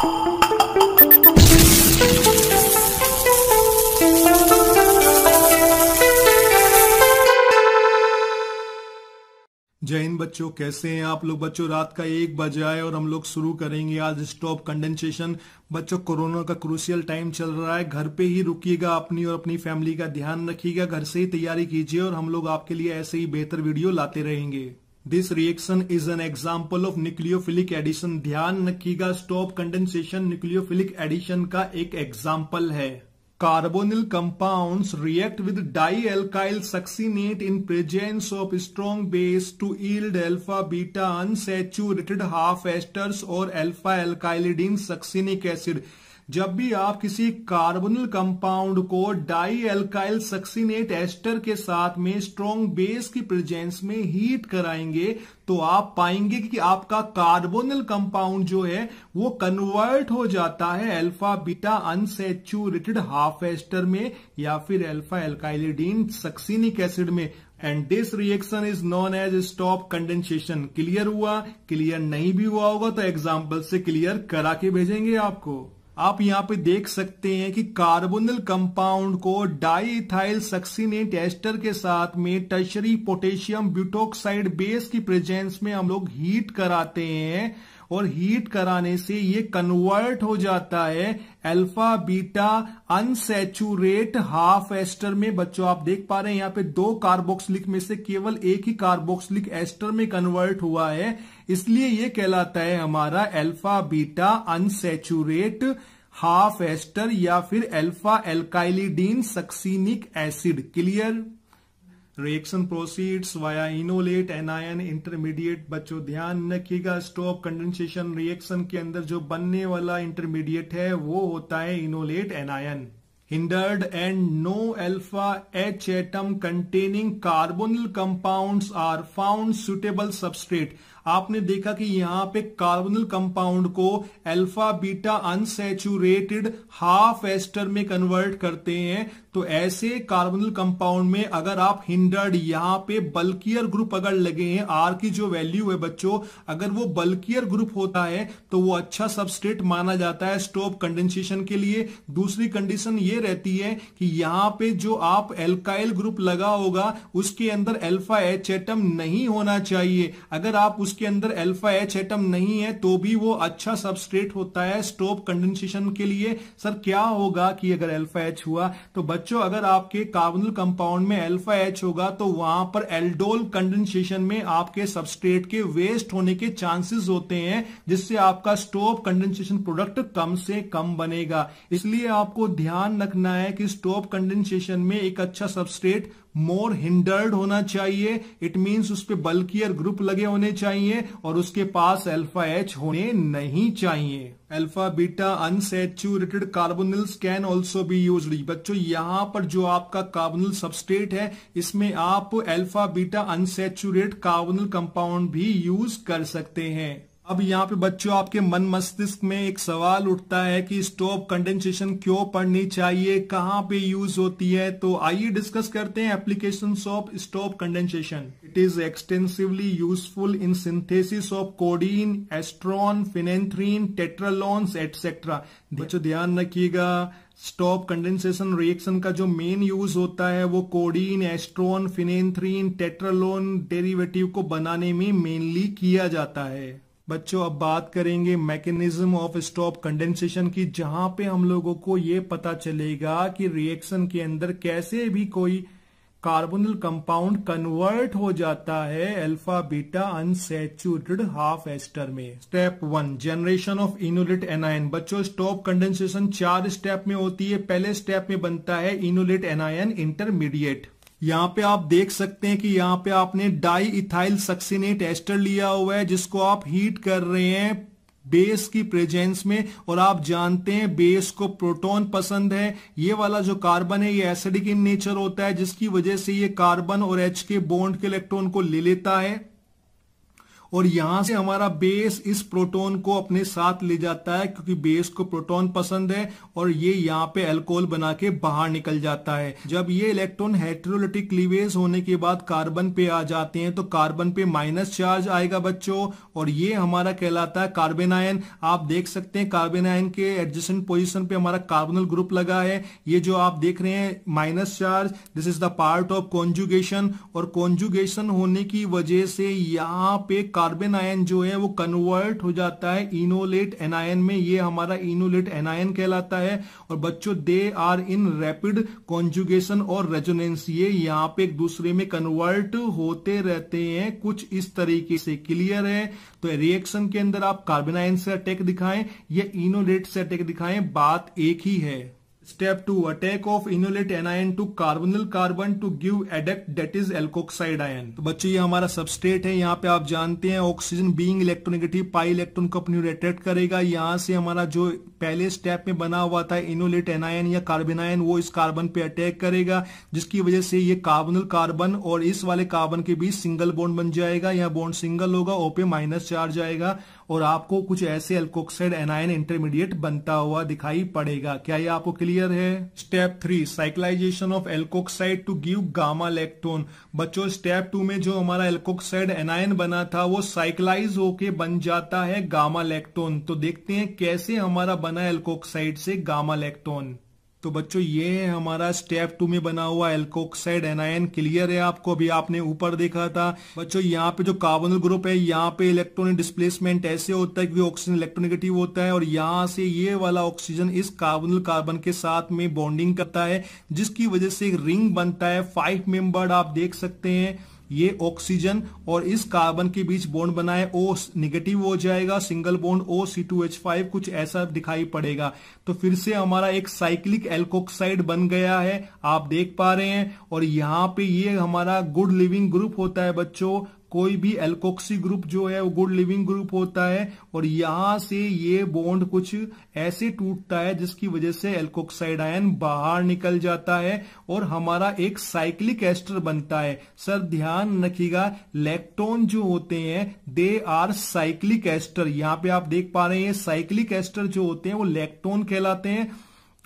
जय हिंद बच्चों कैसे हैं आप लोग बच्चों रात का एक बजे और हम लोग शुरू करेंगे आज स्टॉप कंडेंसेशन बच्चों कोरोना का क्रूशियल टाइम चल रहा है घर पे ही रुकिएगा अपनी और अपनी फैमिली का ध्यान रखिएगा घर से ही तैयारी कीजिए और हम लोग आपके लिए ऐसे ही बेहतर वीडियो लाते रहेंगे this reaction is an example of nucleophilic addition ध्यान रखिएगा स्टॉप कंडेंसेशन न्यूक्लियोफिलिक एडिशन का एक एग्जाम्पल है carbonyl compounds react with di alkyl succinate in presence of strong base to yield alpha beta unsaturated half esters और alpha alkylidene succinic acid जब भी आप किसी कार्बोनल कंपाउंड को डाई एल्काइल सक्सीनेट एस्टर के साथ में स्ट्रॉन्ग बेस की प्रेजेंस में हीट कराएंगे तो आप पाएंगे कि आपका कार्बोनल कंपाउंड जो है वो कन्वर्ट हो जाता है alpha beta unsaturated half ester में या फिर अल्फा एल्काइलिडीन सक्सीनिक एसिड में and this reaction is known as Stobbe condensation clear हुआ क्लियर नहीं भी हुआ होगा तो एग्जाम्पल से क्लियर करा के भेजेंगे आपको आप यहां पे देख सकते हैं कि कार्बोनिल कंपाउंड को डाईथाइल सक्सीनेट एस्टर के साथ में टर्शरी पोटेशियम ब्यूटोक्साइड बेस की प्रेजेंस में हम लोग हीट कराते हैं और हीट कराने से ये कन्वर्ट हो जाता है alpha beta unsaturate half ester में बच्चों आप देख पा रहे हैं यहाँ पे दो कार्बोक्सलिक में से केवल एक ही कार्बोक्सलिक एस्टर में कन्वर्ट हुआ है इसलिए ये कहलाता है हमारा alpha beta unsaturate half ester या फिर alpha alkylidene succinic acid clear reaction proceeds via enolate anion intermediate बच्चों ध्यान रखिएगा स्टॉप कंडेंसेशन रिएक्शन के अंदर जो बनने वाला इंटरमीडिएट है वो होता है enolate anion hindered and no alpha H atom containing carbonyl compounds are found suitable substrate आपने देखा कि यहां पे कार्बोनल कंपाउंड को alpha beta unsaturated half ester में कन्वर्ट करते हैं तो ऐसे कार्बोनल कंपाउंड में अगर आप हिंडर्ड यहां पे बल्कियर ग्रुप अगर लगे हैं आर की जो वैल्यू है बच्चों अगर वो बल्कियर ग्रुप होता है तो वो अच्छा सबस्ट्रेट माना जाता है स्टॉप कंडेंसेशन के लिए दूसरी कंडीशन ये रहती है कि यहां पे जो आप एल्काइल ग्रुप लगा होगा उसके अंदर एल्फा एच एटम नहीं होना चाहिए अगर आप उस उसके अंदर अल्फा एच एटम नहीं है तो भी वो अच्छा सबस्ट्रेट होता है स्टोप कंडेंसेशन के लिए सर क्या होगा कि अगर अल्फा एच हुआ तो बच्चों अगर आपके कार्बनल कंपाउंड में अल्फा एच होगा तो वहां पर एल्डोल कंडेंसेशन में आपके सबस्ट्रेट के वेस्ट होने के चांसेस होते हैं जिससे आपका स्टोप कंडेंसेशन प्रोडक्ट कम से कम बनेगा इसलिए आपको ध्यान रखना है कि स्टोप कंडेंसेशन में एक अच्छा सबस्ट्रेट मोर हिंडर्ड होना चाहिए इट मीन्स उस पर बल्कियर ग्रुप लगे होने चाहिए और उसके पास एल्फा एच होने नहीं चाहिए alpha beta unsaturated carbonyl can also be use बच्चों यहां पर जो आपका कार्बोनिल सबस्टेट है इसमें आप alpha beta unsaturate carbonyl compound भी यूज कर सकते हैं अब यहाँ पे बच्चों आपके मन मस्तिष्क में एक सवाल उठता है कि स्टॉप कंडेंसेशन क्यों पढ़नी चाहिए कहाँ पे यूज होती है तो आइए डिस्कस करते हैं application of Stobbe condensation it is extensively useful in synthesis of codeine estrone phenanthrene tetralones etcetera बच्चों ध्यान रखिएगा स्टॉप कंडेंसेशन रिएक्शन का जो मेन यूज होता है वो कोडीन एस्ट्रॉन फिनेथ्रीन टेट्रालोन डेरिवेटिव को बनाने में मेनली किया जाता है बच्चों अब बात करेंगे मैकेनिज्म ऑफ स्टॉप कंडेंसेशन की जहां पे हम लोगों को ये पता चलेगा कि रिएक्शन के अंदर कैसे भी कोई कार्बोनल कंपाउंड कन्वर्ट हो जाता है alpha beta unsaturated half ester में step one generation of enolate anion बच्चों स्टॉप कंडेंसेशन चार स्टेप में होती है पहले स्टेप में बनता है इनोलिट एनायन इंटरमीडिएट यहां पे आप देख सकते हैं कि यहां पे आपने डाई इथाइल सक्सिनेट एस्टर लिया हुआ है जिसको आप हीट कर रहे हैं बेस की प्रेजेंस में और आप जानते हैं बेस को प्रोटॉन पसंद है ये वाला जो कार्बन है ये एसिडिक इन नेचर होता है जिसकी वजह से ये कार्बन और एच के बॉन्ड के इलेक्ट्रॉन को ले लेता है और यहां से हमारा बेस इस प्रोटॉन को अपने साथ ले जाता है क्योंकि बेस को प्रोटॉन पसंद है और ये यहाँ पे अल्कोहल बना के बाहर निकल जाता है जब ये इलेक्ट्रॉन हेट्रोलिटिक लिवेज होने के बाद कार्बन पे आ जाते हैं तो कार्बन पे माइनस चार्ज आएगा बच्चों और ये हमारा कहलाता है कार्बेन आयन आप देख सकते हैं कार्बेन आयन के एडजस्टेंट पोजिशन पे हमारा कार्बनल ग्रुप लगा है ये जो आप देख रहे हैं minus charge this is the part of conjugation और कॉन्जुगेशन होने की वजह से यहाँ पे कार्बन आयन जो है वो कन्वर्ट हो जाता है इनोलेट एनायन में ये हमारा इनोलेट एनायन कहलाता है और बच्चों they are in rapid conjugation और रेजोनेंस ये यहाँ पे एक दूसरे में कन्वर्ट होते रहते हैं कुछ इस तरीके से क्लियर है तो रिएक्शन के अंदर आप कार्बन आयन से अटैक दिखाएं या इनोलेट से अटैक दिखाएं बात एक ही है step two attack of enolate anion to carbonyl carbon to give adduct that is alkoxide ion. तो बच्चों ये हमारा सबस्ट्रेट है यहाँ पे आप जानते हैं oxygen being electronegative pi electron को अपनी अट्रैक्ट करेगा यहाँ से हमारा जो पहले स्टेप में बना हुआ था इनोलेट एनायन या कार्बेनायन वो इस कार्बन पे अटैक करेगा जिसकी वजह से ये कार्बोनल कार्बन और इस वाले कार्बन के बीच सिंगल बॉन्ड बन जाएगा यहाँ बॉन्ड सिंगल होगा ओपे माइनस चार्ज आएगा और आपको कुछ ऐसे एल्कोक्साइड एनायन इंटरमीडिएट बनता हुआ दिखाई पड़ेगा क्या ये आपको क्लियर है step three cyclization of alkoxide to give gamma lactone बच्चों स्टेप टू में जो हमारा एल्कोक्साइड एनायन बना था वो साइक्लाइज होके बन जाता है गामा लेक्टोन तो देखते हैं कैसे हमारा बना एल्कोक्साइड से गामा लेक्टोन तो बच्चों ये है हमारा स्टेप टू में बना हुआ एल्कोक्साइड एनायन क्लियर है आपको अभी आपने ऊपर देखा था बच्चों यहाँ पे जो कार्बोनल ग्रुप है यहाँ पे इलेक्ट्रॉनिक डिस्प्लेसमेंट ऐसे होता है कि ऑक्सीजन इलेक्ट्रोनेगेटिव होता है और यहाँ से ये वाला ऑक्सीजन इस कार्बोनिल कार्बन के साथ में बॉन्डिंग करता है जिसकी वजह से एक रिंग बनता है फाइव मेंबर आप देख सकते हैं ये ऑक्सीजन और इस कार्बन के बीच बॉन्ड बनाए ओ निगेटिव हो जाएगा single bond O C two H five कुछ ऐसा दिखाई पड़ेगा तो फिर से हमारा एक साइक्लिक एल्कोक्साइड बन गया है आप देख पा रहे हैं और यहाँ पे ये हमारा गुड लिविंग ग्रुप होता है बच्चों कोई भी एल्कोक्सी ग्रुप जो है वो गुड लिविंग ग्रुप होता है और यहां से ये बॉन्ड कुछ ऐसे टूटता है जिसकी वजह से एल्कोक्साइड आयन बाहर निकल जाता है और हमारा एक साइक्लिक एस्टर बनता है सर ध्यान रखिएगा लेक्टोन जो होते हैं दे आर साइक्लिक एस्टर यहां पे आप देख पा रहे हैं साइक्लिक एस्टर जो होते हैं वो लेक्टोन कहलाते हैं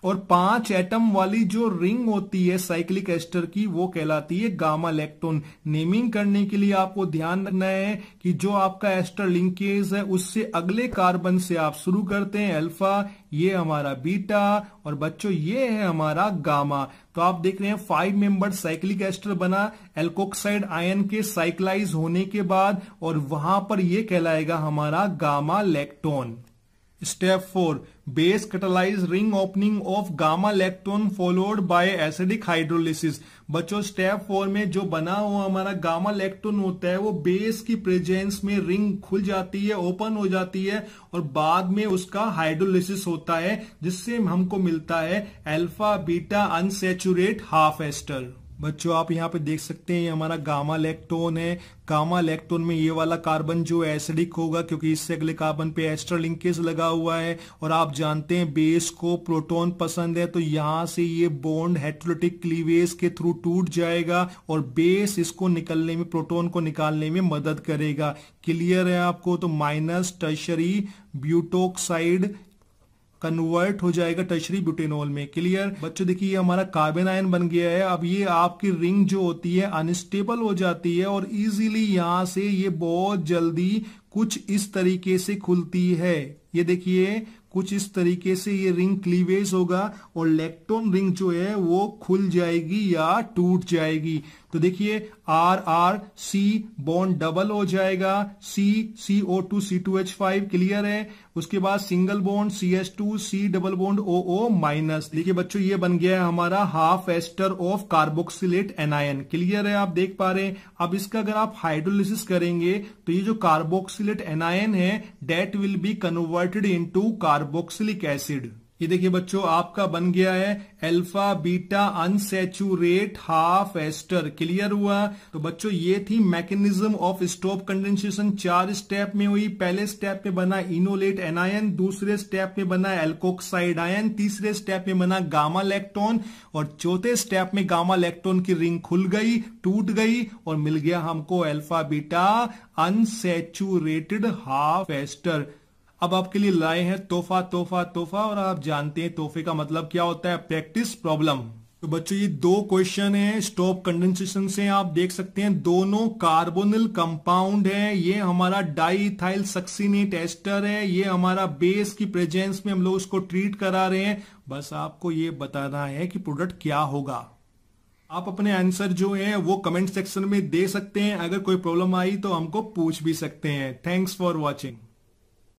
और पांच एटम वाली जो रिंग होती है साइक्लिक एस्टर की वो कहलाती है गामा इलेक्ट्रॉन नेमिंग करने के लिए आपको ध्यान रखना है कि जो आपका एस्टर लिंकेज है उससे अगले कार्बन से आप शुरू करते हैं अल्फा ये हमारा बीटा और बच्चों ये है हमारा गामा तो आप देख रहे हैं फाइव मेंबर साइक्लिक एस्टर बना एल्कोक्साइड आयन के साइक्लाइज होने के बाद और वहां पर यह कहलाएगा हमारा gamma lactone step four base catalyzed ring opening of gamma electron followed by acidic hydrolysis बच्चों स्टेप फोर में जो बना हुआ हमारा गामा इलेक्ट्रॉन होता है वो बेस की प्रेजेंस में रिंग खुल जाती है ओपन हो जाती है और बाद में उसका हाइड्रोलिसिस होता है जिससे हमको मिलता है alpha beta unsaturate half ester बच्चों आप यहाँ पे देख सकते हैं हमारा गामा इलेक्ट्रॉन है गामा इलेक्ट्रॉन में ये वाला कार्बन जो एसिडिक होगा क्योंकि इससे अगले कार्बन पे एस्टर लिंकेज लगा हुआ है और आप जानते हैं बेस को प्रोटॉन पसंद है तो यहाँ से ये बॉन्ड हेट्रोलिटिक क्लीवेज के थ्रू टूट जाएगा और बेस इसको निकलने में प्रोटोन को निकालने में मदद करेगा क्लियर है आपको तो माइनस टर्शरी ब्यूटोक्साइड कन्वर्ट हो जाएगा टर्शरी ब्यूटेनॉल में क्लियर बच्चों देखिए ये हमारा कार्बन आयन बन गया है अब ये आपकी रिंग जो होती है अनस्टेबल हो जाती है और इजीली यहां से ये बहुत जल्दी कुछ इस तरीके से खुलती है ये देखिए कुछ इस तरीके से ये रिंग क्लीवेज होगा और इलेक्ट्रॉन रिंग जो है वो खुल जाएगी या टूट जाएगी तो देखिए R R C bond double हो जाएगा C C O two C two H five clear है उसके बाद single bond C H two C double bond O O minus देखिए बच्चों ये बन गया है हमारा half ester of carboxylate anion clear है आप देख पा रहे हैं अब इसका अगर आप हाइड्रोलिसिस करेंगे तो ये जो कार्बोक्सिलेट एनायन है that will be converted into carboxylic acid ये देखिए बच्चों आपका बन गया है alpha beta unsaturate half ester clear हुआ तो बच्चों ये थी मैकेनिज्म ऑफ स्टॉप कंडेंसेशन चार स्टेप में हुई पहले स्टेप में बना इनोलेट एनायन दूसरे स्टेप में बना एल्कोक्साइड आयन तीसरे स्टेप में बना गामा इलेक्ट्रॉन और चौथे स्टेप में गामा इलेक्ट्रॉन की रिंग खुल गई टूट गई और मिल गया हमको alpha beta beta unsaturated half ester अब आपके लिए लाए हैं तोहफा तोहफा तोहफा और आप जानते हैं तोहफे का मतलब क्या होता है प्रैक्टिस प्रॉब्लम तो बच्चों ये दो क्वेश्चन है स्टॉप कंडेंसेशन से आप देख सकते हैं दोनों कार्बोनिल कंपाउंड है ये हमारा डाईथाइल सक्सिनेट एस्टर है ये हमारा बेस की प्रेजेंस में हम लोग उसको ट्रीट करा रहे हैं बस आपको ये बताना है कि प्रोडक्ट क्या होगा आप अपने आंसर जो है वो कमेंट सेक्शन में दे सकते हैं अगर कोई प्रॉब्लम आई तो हमको पूछ भी सकते हैं थैंक्स फॉर वॉचिंग